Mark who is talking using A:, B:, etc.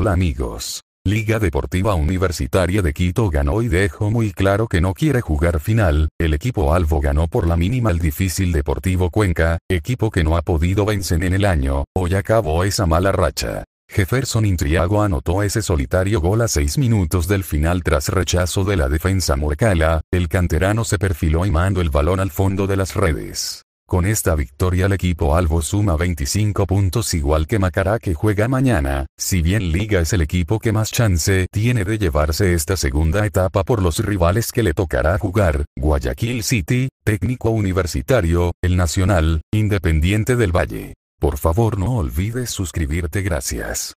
A: Hola amigos. Liga Deportiva Universitaria de Quito ganó y dejó muy claro que no quiere jugar final, el equipo alvo ganó por la mínima al difícil Deportivo Cuenca, equipo que no ha podido vencer en el año, hoy acabó esa mala racha. Jefferson Intriago anotó ese solitario gol a 6 minutos del final tras rechazo de la defensa Murcala, el canterano se perfiló y mandó el balón al fondo de las redes. Con esta victoria el equipo Albo suma 25 puntos igual que Macará que juega mañana, si bien Liga es el equipo que más chance tiene de llevarse esta segunda etapa por los rivales que le tocará jugar, Guayaquil City, técnico universitario, el Nacional, Independiente del Valle. Por favor no olvides suscribirte gracias.